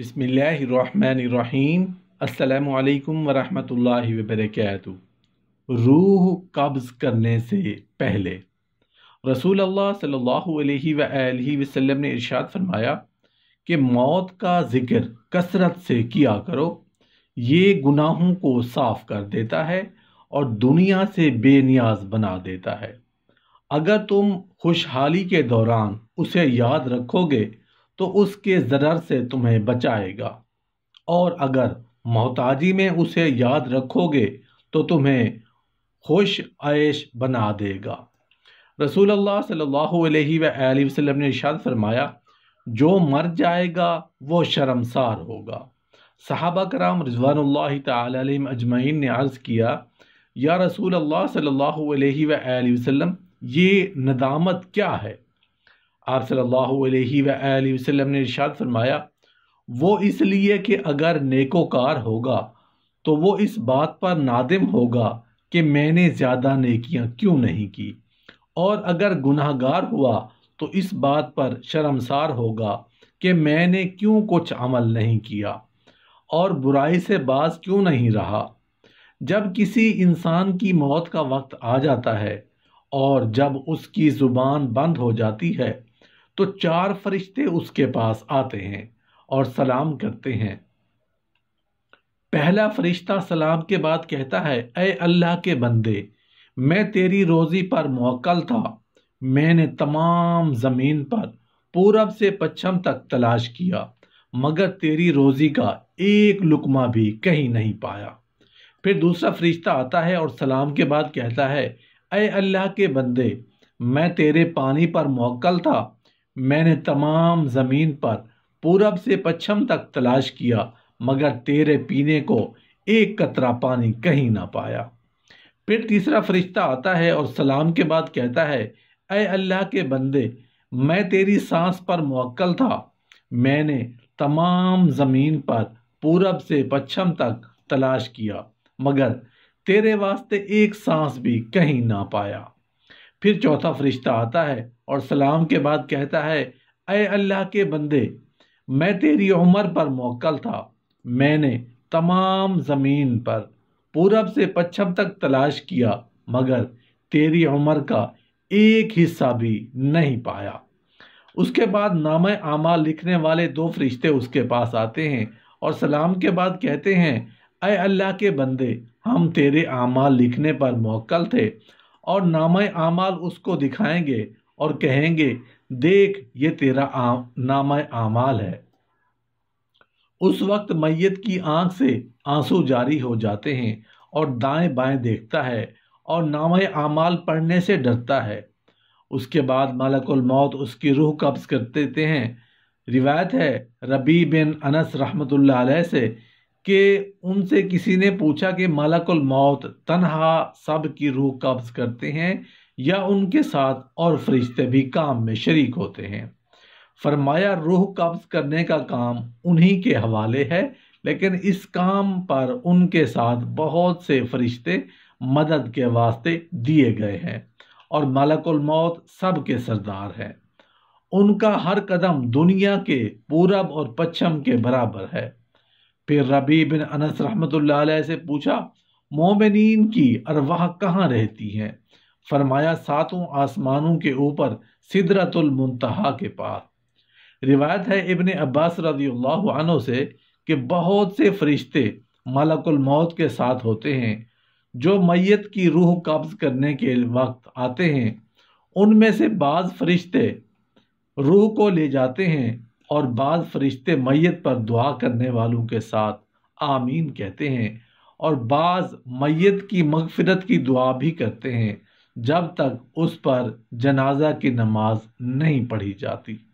बसमीम् अल्लाम वरहमतुल्लाहि वबरकत रूह कब्ज़ करने से पहले रसूल अल्लाह सल्लल्लाहु अलैहि वसल्लम ने इरशाद फरमाया कि मौत का ज़िक्र कसरत से किया करो ये गुनाहों को साफ़ कर देता है और दुनिया से बेनियाज बना देता है अगर तुम खुशहाली के दौरान उसे याद रखोगे तो उसके ज़रर से तुम्हें बचाएगा और अगर मोहताजी में उसे याद रखोगे तो तुम्हें खुश आयश बना देगा रसूल अल्लाह सल्लल्लाहु अलैहि वसल्लम ने इशाद फरमाया जो मर जाएगा वो शर्मसार होगा साहबा कराम रजवानल तम अजमैन ने अर्ज़ किया या रसूल अल्लाह सल्लल्लाहु अलैहि वसल्लम ये नदामत क्या है आप सल्लल्लाहु अलैहि वसल्लम ने इरशाद फरमाया वो इसलिए कि अगर नेकोकार होगा तो वो इस बात पर नादिम होगा कि मैंने ज़्यादा नेकियां क्यों नहीं की और अगर गुनाहगार हुआ तो इस बात पर शर्मसार होगा कि मैंने क्यों कुछ अमल नहीं किया और बुराई से बाज क्यों नहीं रहा जब किसी इंसान की मौत का वक्त आ जाता है और जब उसकी ज़ुबान बंद हो जाती है तो चार फरिश्ते उसके पास आते हैं और सलाम करते हैं पहला फरिश्ता सलाम के बाद कहता है अय अल्लाह के बंदे मैं तेरी रोज़ी पर मौकल था मैंने तमाम ज़मीन पर पूरब से पश्चिम तक तलाश किया मगर तेरी रोज़ी का एक लुकमा भी कहीं नहीं पाया फिर दूसरा फरिश्ता आता है और सलाम के बाद कहता है अय अल्लाह के बंदे मैं तेरे पानी पर मौकल था मैंने तमाम ज़मीन पर पूरब से पश्चिम तक तलाश किया मगर तेरे पीने को एक कतरा पानी कहीं ना पाया फिर तीसरा फरिश्ता आता है और सलाम के बाद कहता है अय अल्लाह के बंदे मैं तेरी सांस पर मुक्ल था मैंने तमाम ज़मीन पर पूरब से पश्चिम तक तलाश किया मगर तेरे वास्ते एक सांस भी कहीं ना पाया फिर चौथा फरिश्ता आता है और सलाम के बाद कहता है अय अल्लाह के बंदे मैं तेरी उम्र पर मोकल था मैंने तमाम ज़मीन पर पूरब से पश्चिम तक तलाश किया मगर तेरी उम्र का एक हिस्सा भी नहीं पाया उसके बाद नाम आमा लिखने वाले दो फरिश्ते उसके पास आते हैं और सलाम के बाद कहते हैं अय अल्लाह के बंदे हम तेरे आमा लिखने पर मोकल थे और नामा आमाल उसको दिखाएंगे और कहेंगे देख ये तेरा नाम आमाल है उस वक्त मैयत की आंख से आंसू जारी हो जाते हैं और दाएं बाएं देखता है और नाम आमाल पढ़ने से डरता है उसके बाद मलकुल मौत उसकी रूह कब्ज कर देते हैं रिवायत है रबी बिन अनस रहमतुल्लाह अलैह से कि उनसे किसी ने पूछा कि मलकुल मौत तनहा सब की रूह कब्ज करते हैं या उनके साथ और फरिश्ते भी काम में शरीक होते हैं फरमाया रूह कब्ज करने का काम उन्हीं के हवाले है लेकिन इस काम पर उनके साथ बहुत से फरिश्ते मदद के वास्ते दिए गए हैं और मलकुल मौत सब के सरदार हैं उनका हर कदम दुनिया के पूरब और पश्चिम के बराबर है फिर रबी बिन अनस रहमत से पूछा मोमिन की अरवाह कहाँ रहती हैं फरमाया सातों आसमानों के ऊपर सिदरतुलमतहा के पास रिवायत है इबन अब्बास रजी अल्लाह से कि बहुत से फरिश्ते मलकुल मौत के साथ होते हैं जो मैत की रूह कब्ज़ करने के वक्त आते हैं उनमें से बाज़ फरिश्ते रूह को ले जाते हैं और बाद फरिश्ते मैत पर दुआ करने वालों के साथ आमीन कहते हैं और बाज़ मैत की मगफरत की दुआ भी करते हैं जब तक उस पर जनाजा की नमाज नहीं पढ़ी जाती